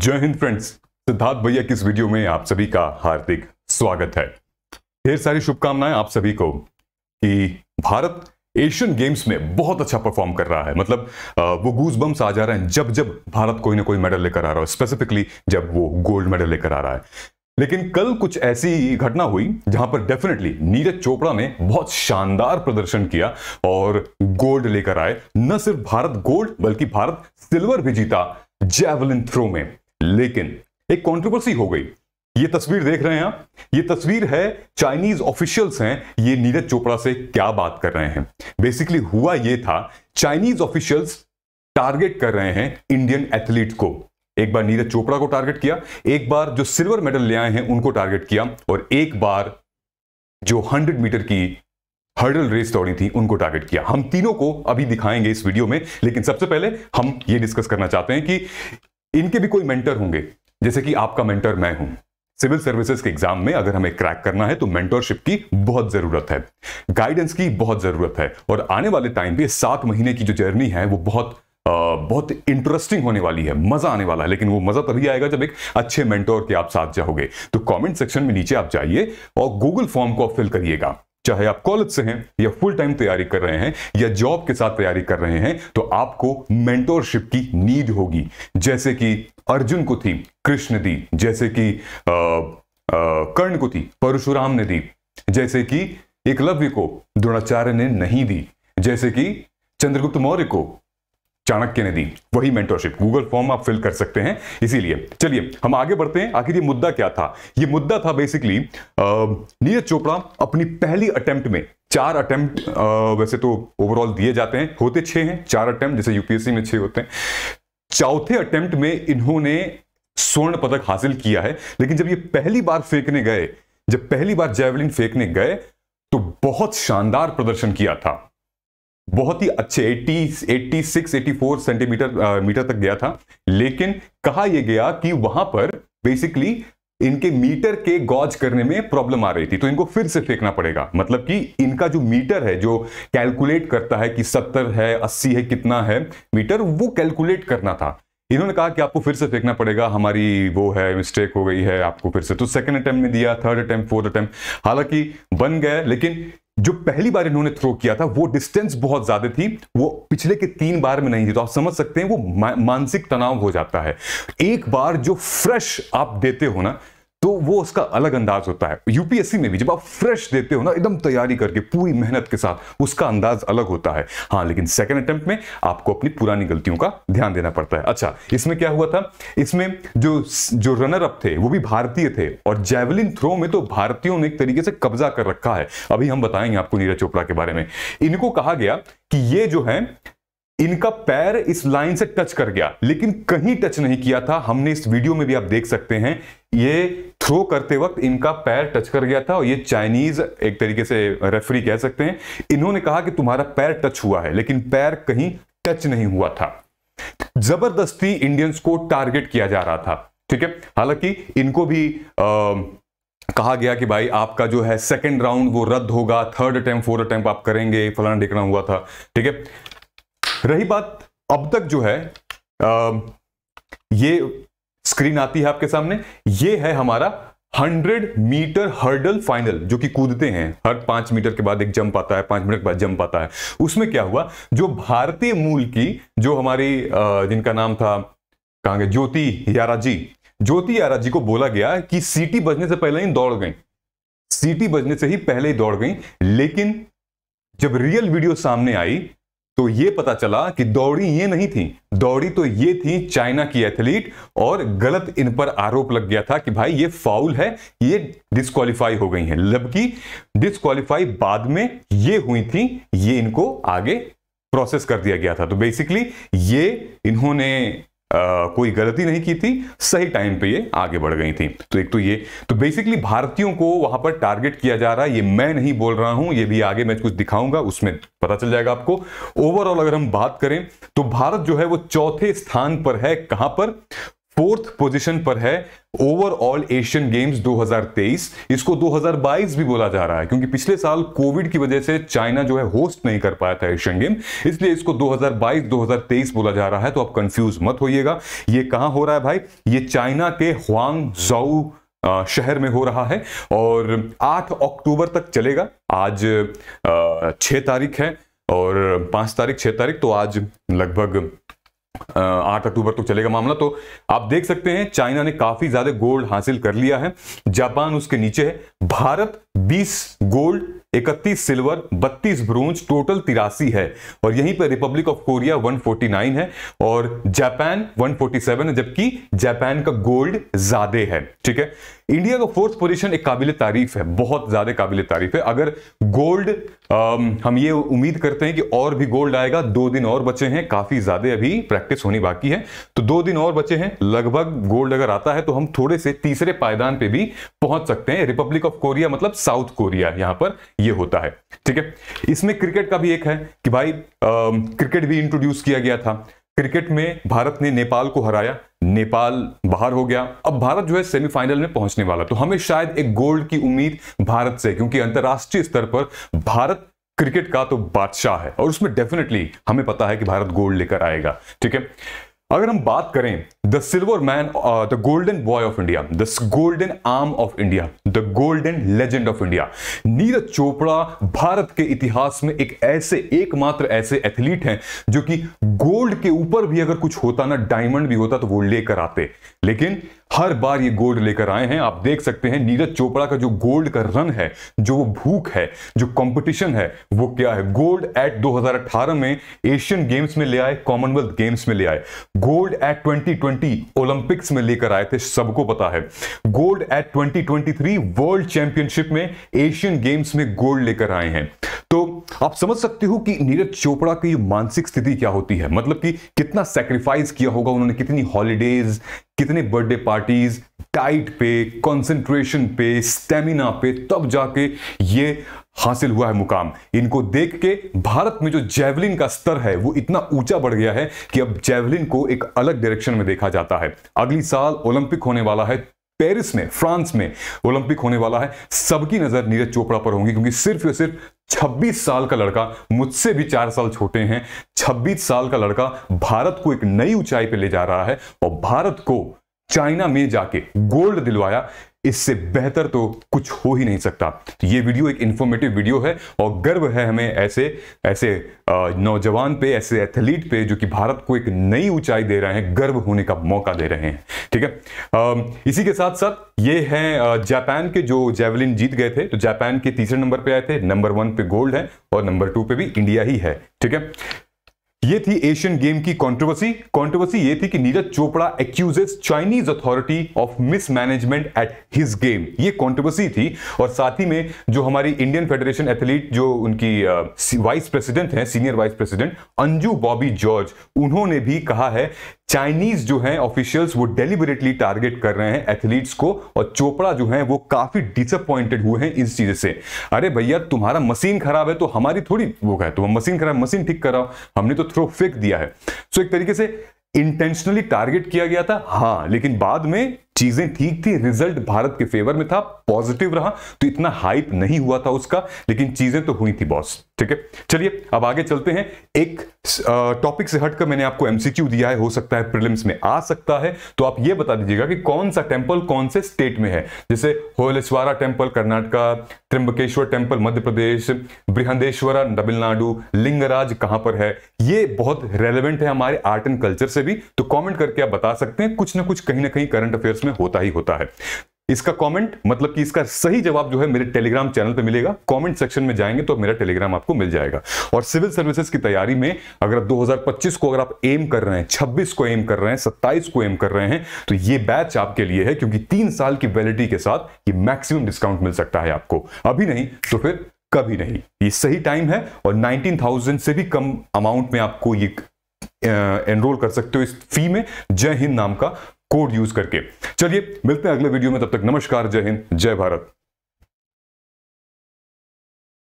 जय हिंद फ्रेंड्स सिद्धार्थ भैया की इस वीडियो में आप सभी का हार्दिक स्वागत है ढेर सारी शुभकामनाएं आप सभी को कि भारत एशियन गेम्स में बहुत अच्छा परफॉर्म कर रहा है मतलब वो गूज बम्स आ जा रहे हैं जब जब भारत कोई ना कोई मेडल लेकर आ रहा है स्पेसिफिकली जब वो गोल्ड मेडल लेकर आ रहा है लेकिन कल कुछ ऐसी घटना हुई जहां पर डेफिनेटली नीरज चोपड़ा ने बहुत शानदार प्रदर्शन किया और गोल्ड लेकर आए न सिर्फ भारत गोल्ड बल्कि भारत सिल्वर भी जीता जैवलिन थ्रो में लेकिन एक कॉन्ट्रोवर्सी हो गई ये तस्वीर देख रहे हैं आप ये तस्वीर है चाइनीज ऑफिशियल्स हैं ये नीरज चोपड़ा से क्या बात कर रहे हैं बेसिकली हुआ ये था चाइनीज ऑफिशियल्स टारगेट कर रहे हैं इंडियन एथलीट को एक बार नीरज चोपड़ा को टारगेट किया एक बार जो सिल्वर मेडल ले आए हैं उनको टारगेट किया और एक बार जो हंड्रेड मीटर की हर्डल रेस दौड़ी थी उनको टारगेट किया हम तीनों को अभी दिखाएंगे इस वीडियो में लेकिन सबसे पहले हम ये डिस्कस करना चाहते हैं कि इनके भी कोई मेंटर होंगे जैसे कि आपका मेंटर मैं हूं सिविल सर्विसेज के एग्जाम में अगर हमें क्रैक करना है तो मेंटोरशिप की बहुत जरूरत है गाइडेंस की बहुत जरूरत है और आने वाले टाइम पे सात महीने की जो जर्नी है वो बहुत आ, बहुत इंटरेस्टिंग होने वाली है मजा आने वाला है लेकिन वो मजा तभी आएगा जब एक अच्छे मेंटोर के आप साथ जाओगे तो कमेंट सेक्शन में नीचे आप जाइए और गूगल फॉर्म को फिल करिएगा चाहे आप कॉलेज से हैं या फुल टाइम तैयारी कर रहे हैं या जॉब के साथ तैयारी कर रहे हैं तो आपको मेंटोरशिप की नीड होगी जैसे कि अर्जुन को थी कृष्ण दी जैसे कि कर्ण को थी परशुराम ने दी जैसे कि एकलव्य को द्रोणाचार्य ने नहीं दी जैसे कि चंद्रगुप्त मौर्य को चाणक्य ने दी वही मेंटरशिप गूगल फॉर्म आप फिल कर सकते हैं इसीलिए चलिए हम आगे बढ़ते हैं आखिर ये मुद्दा क्या था ये मुद्दा था बेसिकली नीरज चोपड़ा अपनी पहली अटेम्प्ट में चार अटेम्प्ट वैसे तो ओवरऑल दिए जाते हैं होते छह हैं चार अटेम्प्ट जैसे यूपीएससी में छह होते हैं चौथे अटेम्प्ट में इन्होंने स्वर्ण पदक हासिल किया है लेकिन जब ये पहली बार फेंकने गए जब पहली बार जेवलिन फेंकने गए तो बहुत शानदार प्रदर्शन किया था बहुत ही अच्छे 80 86 84 सेंटीमीटर मीटर तक गया था लेकिन कहा यह गया कि वहां पर बेसिकली इनके मीटर के गॉज करने में प्रॉब्लम आ रही थी तो इनको फिर से फेंकना पड़ेगा मतलब कि इनका जो मीटर है जो कैलकुलेट करता है कि 70 है 80 है कितना है मीटर वो कैलकुलेट करना था इन्होंने कहा कि आपको फिर से फेंकना पड़ेगा हमारी वो है मिस्टेक हो गई है आपको फिर से तो सेकंड अटेम्प्ट में दिया थर्ड अटेम्प्ट फोर्थ अटेम्प्ट हालांकि बन गए लेकिन जो पहली बार इन्होंने थ्रो किया था वो डिस्टेंस बहुत ज्यादा थी वो पिछले के तीन बार में नहीं थी तो आप समझ सकते हैं वो मानसिक तनाव हो जाता है एक बार जो फ्रेश आप देते हो ना तो वो उसका अलग अंदाज होता है यूपीएससी में भी जब आप फ्रेश देते हो ना एकदम तैयारी करके पूरी मेहनत के साथ उसका अंदाज अलग होता है हाँ लेकिन सेकंड अटेम्प्ट में आपको अपनी पुरानी गलतियों का ध्यान देना पड़ता है अच्छा इसमें क्या हुआ था इसमें जो जो रनर अप थे वो भी भारतीय थे और जैवलिन थ्रो में तो भारतीयों ने एक तरीके से कब्जा कर रखा है अभी हम बताएंगे आपको नीरज चोपड़ा के बारे में इनको कहा गया कि ये जो है इनका पैर इस लाइन से टच कर गया लेकिन कहीं टच नहीं किया था हमने इस वीडियो में भी आप देख सकते हैं ये थ्रो करते वक्त इनका पैर टच कर गया था और ये चाइनीज एक तरीके से रेफरी कह सकते हैं इन्होंने कहा कि तुम्हारा पैर टच हुआ है लेकिन पैर कहीं टच नहीं हुआ था जबरदस्ती इंडियंस को टारगेट किया जा रहा था ठीक है हालांकि इनको भी आ, कहा गया कि भाई आपका जो है सेकंड राउंड वो रद्द होगा थर्ड अटैम्प फोर्थ अटैम्प आप करेंगे फलाना ढिकना हुआ था ठीक है रही बात अब तक जो है आ, ये स्क्रीन आती है आपके सामने ये है हमारा 100 मीटर हर्डल फाइनल जो कि कूदते हैं हर पांच मीटर के बाद एक जंप आता है पांच मिनट के बाद जंप आता है उसमें क्या हुआ जो भारतीय मूल की जो हमारी जिनका नाम था कहा गया ज्योति याराजी ज्योति याराजी को बोला गया कि सीटी बजने से पहले ही दौड़ गई सीटी बजने से ही पहले ही दौड़ गई लेकिन जब रियल वीडियो सामने आई तो ये पता चला कि दौड़ी ये नहीं थी दौड़ी तो ये थी चाइना की एथलीट और गलत इन पर आरोप लग गया था कि भाई ये फाउल है ये डिस्कालीफाई हो गई है जबकि डिस्कालीफाई बाद में ये हुई थी ये इनको आगे प्रोसेस कर दिया गया था तो बेसिकली ये इन्होंने कोई गलती नहीं की थी सही टाइम पे ये आगे बढ़ गई थी तो एक तो ये तो बेसिकली भारतीयों को वहां पर टारगेट किया जा रहा है ये मैं नहीं बोल रहा हूं ये भी आगे मैं कुछ दिखाऊंगा उसमें पता चल जाएगा आपको ओवरऑल अगर हम बात करें तो भारत जो है वो चौथे स्थान पर है कहां पर फोर्थ पोजीशन पर है ओवरऑल एशियन गेम्स 2023 इसको 2022 भी बोला जा रहा है क्योंकि पिछले साल कोविड की वजह से चाइना जो है होस्ट नहीं कर पाया था एशियन गेम इसलिए इसको 2022-2023 बोला जा रहा है तो आप कंफ्यूज मत होइएगा ये कहां हो रहा है भाई ये चाइना के हुआंग शहर में हो रहा है और 8 अक्टूबर तक चलेगा आज छः तारीख है और पाँच तारीख छः तारीख तो आज लगभग आठ अक्टूबर तक चलेगा मामला तो आप देख सकते हैं चाइना ने काफी ज्यादा गोल्ड हासिल कर लिया है जापान उसके नीचे है Bharat 20 gold 31 silver 32 bronze total तिरासी है और यहीं पर रिपब्लिक ऑफ कोरिया 149 है और जापान 147 है जबकि जापान का गोल्ड ज्यादा है ठीक है इंडिया का फोर्थ पोजीशन एक काबिल तारीफ है बहुत ज्यादा काबिल तारीफ है अगर गोल्ड हम ये उम्मीद करते हैं कि और भी गोल्ड आएगा दो दिन और बचे हैं काफ़ी ज़्यादा अभी प्रैक्टिस होनी बाकी है तो दो दिन और बचे हैं लगभग गोल्ड अगर आता है तो हम थोड़े से तीसरे पायदान पे भी पहुंच सकते हैं रिपब्लिक ऑफ कोरिया मतलब साउथ कोरिया यहां पर यह होता है ठीक है इसमें क्रिकेट का भी एक है कि भाई आ, क्रिकेट भी इंट्रोड्यूस किया गया था क्रिकेट में भारत ने नेपाल को हराया नेपाल बाहर हो गया अब भारत जो है सेमीफाइनल में पहुंचने वाला तो हमें शायद एक गोल्ड की उम्मीद भारत से क्योंकि अंतर्राष्ट्रीय स्तर पर भारत क्रिकेट का तो बादशाह है और उसमें डेफिनेटली हमें पता है कि भारत गोल्ड लेकर आएगा ठीक है अगर हम बात करें the silver man the golden boy of India the golden arm of India the golden legend of India Neeraj Chopra Bharat के इतिहास में एक ऐसे एकमात्र ऐसे एथलीट हैं जो कि गोल्ड के ऊपर भी अगर कुछ होता ना डायमंड भी होता तो वो लेकर आते लेकिन हर बार ये गोल्ड लेकर आए हैं आप देख सकते हैं नीरज चोपड़ा का जो गोल्ड का रन है जो वो भूख है जो कंपटीशन है वो क्या है गोल्ड एट 2018 में एशियन गेम्स में ले आए कॉमनवेल्थ गेम्स में ले आए गोल्ड एट 2020 ओलंपिक्स में लेकर आए थे सबको पता है गोल्ड एट 2023 वर्ल्ड चैंपियनशिप में एशियन गेम्स में गोल्ड लेकर आए हैं तो आप समझ सकते हो कि नीरज चोपड़ा की मानसिक स्थिति क्या होती है मतलब कि कितना सेक्रीफाइस किया होगा उन्होंने कितनी हॉलीडेज कितने बर्थडे पार्टी पार्टीज डाइट पे कंसंट्रेशन पे स्टेमिना पे तब जाके ये हासिल हुआ है मुकाम इनको देख के भारत में जो जेवलिन का स्तर है वो इतना ऊंचा बढ़ गया है कि अब जेवलिन को एक अलग डायरेक्शन में देखा जाता है अगली साल ओलंपिक होने वाला है पेरिस में फ्रांस में ओलंपिक होने वाला है सबकी नजर नीरज चोपड़ा पर होंगी क्योंकि सिर्फ और सिर्फ 26 साल का लड़का मुझसे भी चार साल छोटे हैं 26 साल का लड़का भारत को एक नई ऊंचाई पर ले जा रहा है और भारत को चाइना में जाके गोल्ड दिलवाया इससे बेहतर तो कुछ हो ही नहीं सकता तो ये वीडियो एक इंफॉर्मेटिव वीडियो है और गर्व है हमें ऐसे ऐसे नौजवान पे ऐसे एथलीट पे जो कि भारत को एक नई ऊंचाई दे रहे हैं गर्व होने का मौका दे रहे हैं ठीक है इसी के साथ साथ ये हैं जापान के जो जेवलिन जीत गए थे तो जापान के तीसरे नंबर पर आए थे नंबर वन पे गोल्ड है और नंबर टू पे भी इंडिया ही है ठीक है ये थी एशियन गेम की कंट्रोवर्सी कंट्रोवर्सी ये थी कि Neeraj Chopra accuses Chinese authority of mismanagement at his game ये कंट्रोवर्सी थी और साथ ही में जो हमारी इंडियन फेडरेशन एथलीट जो उनकी वाइस प्रेसिडेंट हैं senior vice president Anju Bobby George उन्होंने भी कहा है चाइनीज जो है ऑफिशियल्स वो डेलिबरेटली टारगेट कर रहे हैं एथलीट्स को और चोपड़ा जो है वो काफी डिसअपॉइंटेड हुए हैं इस चीज से अरे भैया तुम्हारा मशीन खराब है तो हमारी थोड़ी वो तो हम मशीन खराब मशीन ठीक कराओ हमने तो थ्रो फेंक दिया है सो so, एक तरीके से इंटेंशनली टारगेट किया गया था हाँ लेकिन बाद में चीजें ठीक थी रिजल्ट भारत के फेवर में था पॉजिटिव रहा तो इतना हाइप नहीं हुआ था उसका लेकिन चीजें तो हुई थी बॉस ठीक है चलिए अब आगे चलते हैं एक टॉपिक से हटकर मैंने आपको एमसीक्यू दिया है हो सकता है प्रिलिम्स में आ सकता है तो आप यह बता दीजिएगा कि कौन सा टेम्पल कौन से स्टेट में है जैसे होलेश्वरा टेम्पल कर्नाटका त्रिंबकेश्वर टेम्पल मध्य प्रदेश बृहदेश्वरा तमिलनाडु लिंगराज कहां पर है ये बहुत रेलिवेंट है हमारे आर्ट एंड कल्चर से भी तो कॉमेंट करके आप बता सकते हैं कुछ ना कुछ कहीं ना कहीं करंट अफेयर्स में होता ही होता है इसका कमेंट मतलब कि इसका सही जवाब जो है मेरे टेलीग्राम चैनल पे मिलेगा कमेंट सेक्शन में जाएंगे तो मेरा टेलीग्राम आपको मिल जाएगा और सिविल सर्विसेज की तैयारी में अगर 2025 को अगर आप एम कर रहे हैं 26 को एम कर रहे हैं 27 को एम कर रहे हैं तो ये बैच आपके लिए है क्योंकि तीन साल की वैलिडिटी के साथ ये मैक्सिमम डिस्काउंट मिल सकता है आपको अभी नहीं तो फिर कभी नहीं ये सही टाइम है और नाइनटीन से भी कम अमाउंट में आपको ये एनरोल कर सकते हो इस फी में जय हिंद नाम का कोड यूज करके चलिए मिलते हैं अगले वीडियो में तब तक नमस्कार जय हिंद जय भारत